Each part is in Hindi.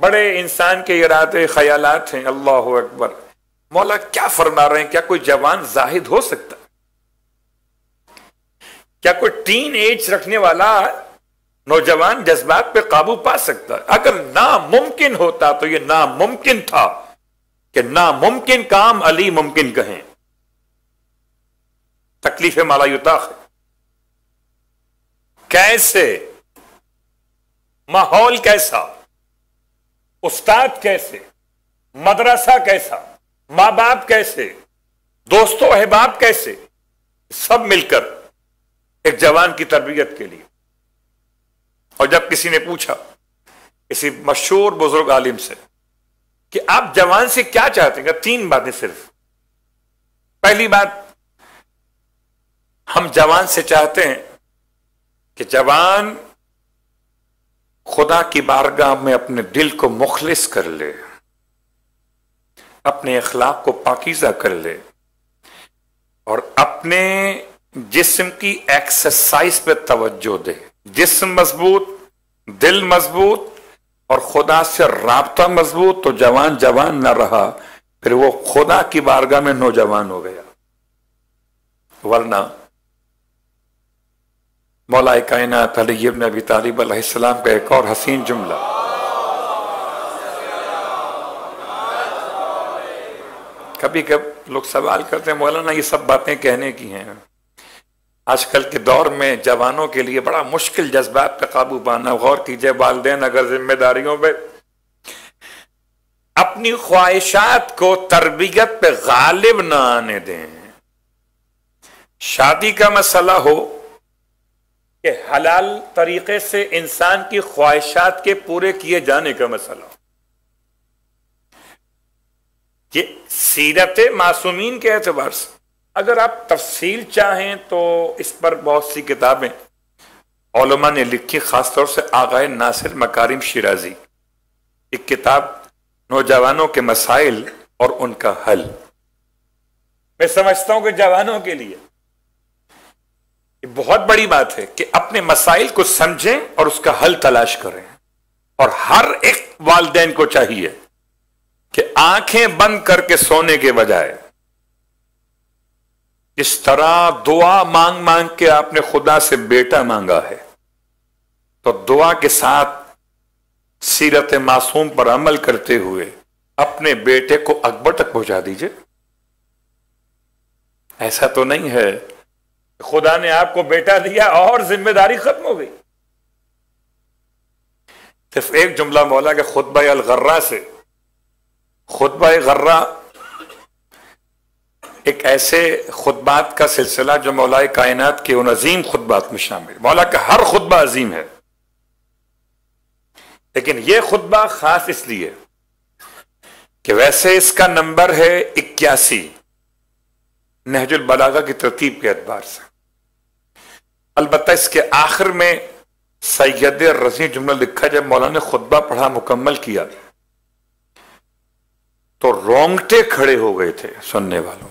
बड़े इंसान के इरादे ख्याल हैं अल्लाह अकबर मौला क्या फरमा रहे हैं क्या कोई जवान जाहिद हो सकता क्या कोई टीन एज रखने वाला नौजवान जज्बात पे काबू पा सकता अगर नामुमकिन होता तो ये नामुमकिन था कि नामुमकिन काम अली मुमकिन कहें तकलीफ माला युताख कैसे माहौल कैसा उस्ताद कैसे मदरसा कैसा मां बाप कैसे दोस्तों अहबाब कैसे सब मिलकर एक जवान की तरबियत के लिए और जब किसी ने पूछा किसी मशहूर बुजुर्ग आलिम से कि आप जवान से क्या चाहते हैं तीन बातें सिर्फ पहली बात हम जवान से चाहते हैं कि जवान खुदा की बारगाह में अपने दिल को मुखलिस कर ले अपने अखलाक को पाकिजा कर ले और अपने जिस्म की एक्सरसाइज पर तवज्जो दे जिस्म मजबूत दिल मजबूत और खुदा से रबता मजबूत तो जवान जवान न रहा फिर वो खुदा की बारगाह में नौजवान हो गया वरना मौला कायनत अलीबन अबी तालिब अलैहिस्सलाम का एक और हसीन जुमला कभी कभी लोग सवाल करते हैं मौलाना ये सब बातें कहने की हैं आजकल के दौर में जवानों के लिए बड़ा मुश्किल जज्बात पर काबू पाना गौर कीजिए वालदेन अगर जिम्मेदारियों पर अपनी ख्वाहिशात को तरबियत पे गालिब ना आने दें शादी का मसला हो कि हलाल तरीके से इंसान की ख्वाहिशात के पूरे किए जाने का मसला ये सीरत मासूमीन के एतबार से अगर आप तफसील चाहें तो इस पर बहुत सी किताबें ओलमा ने लिखी खासतौर से आगाए नासिर मकारिम शिराजी एक किताब नौजवानों के मसाइल और उनका हल मैं समझता हूं कि जवानों के लिए बहुत बड़ी बात है कि अपने मसाइल को समझें और उसका हल तलाश करें और हर एक वालदेन को चाहिए कि आंखें बंद करके सोने के बजाय इस तरह दुआ मांग मांग के आपने खुदा से बेटा मांगा है तो दुआ के साथ सीरत मासूम पर अमल करते हुए अपने बेटे को अकबर तक पहुंचा दीजिए ऐसा तो नहीं है खुदा ने आपको बेटा दिया और जिम्मेदारी खत्म हो गई सिर्फ तो एक जुमला मौला के खुतब गर्रा से खुतब गर्रा एक ऐसे खुतबात का सिलसिला जो मौलाए कायनात के उन अजीम खुतबात में शामिल मौला का हर खुतबा अजीम है लेकिन यह खुतबा खास इसलिए कि वैसे इसका नंबर है इक्यासी नहजुल बलागा की तरतीब के अतबार से अलबत् इसके आखिर में सैयद रजी जुमला लिखा जब मौलाना ने खुतबा पढ़ा मुकम्मल किया तो रोंगटे खड़े हो गए थे सुनने वालों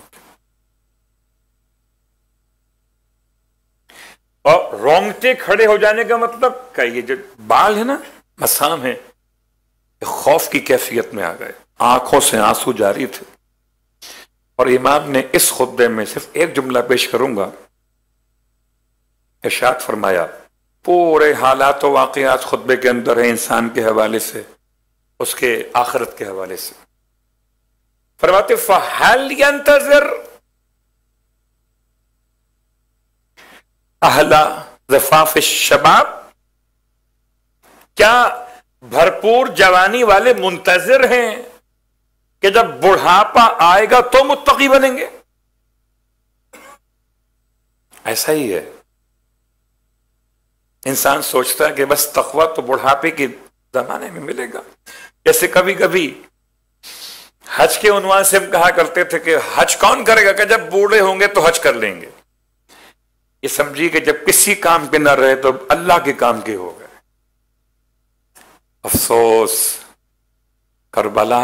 और रोंगटे खड़े हो जाने का मतलब क्या ये जो बाल है ना मसाम है खौफ की कैफियत में आ गए आंखों से आंसू जारी थे और इमाम ने इस खुदे में सिर्फ एक जुमला पेश करूंगा इशाद फरमाया पूरे हालात व खुतबे के अंदर है इंसान के हवाले से उसके आखरत के हवाले से फरमाते फ़हल यंतजर अहला जफाफ शबाब क्या भरपूर जवानी वाले मुंतजर हैं कि जब बुढ़ापा आएगा तो मुत्तकी बनेंगे ऐसा ही है इंसान सोचता है कि बस तखवा तो बुढ़ापे के जमाने में मिलेगा जैसे कभी कभी हज के उनवान से हम कहा करते थे कि हज कौन करेगा कि जब बूढ़े होंगे तो हज कर लेंगे ये समझिए कि जब किसी काम के ना रहे तो अल्लाह के काम के हो गए अफसोस करबला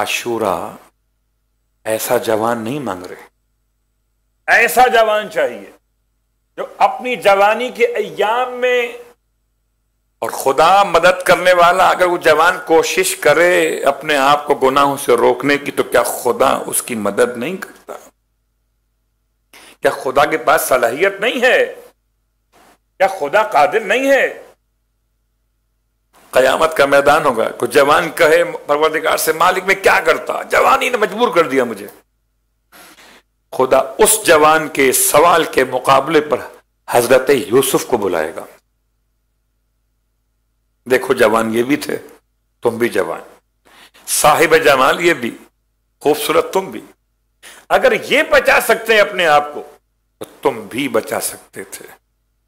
आशूरा ऐसा जवान नहीं मांग रहे ऐसा जवान चाहिए जो अपनी जवानी के अयाम में और खुदा मदद करने वाला अगर वो जवान कोशिश करे अपने आप को गुनाहों से रोकने की तो क्या खुदा उसकी मदद नहीं करता क्या खुदा के पास सलाहियत नहीं है क्या खुदा कादिर नहीं है कयामत का मैदान होगा कुछ जवान कहे परवरदिगार से मालिक में क्या करता जवानी ने मजबूर कर दिया मुझे खुदा उस जवान के सवाल के मुकाबले पर हजरत यूसुफ को बुलाएगा देखो जवान ये भी थे तुम भी जवान साहिब जमाल ये भी खूबसूरत तुम भी अगर ये बचा सकते हैं अपने आप को तो तुम भी बचा सकते थे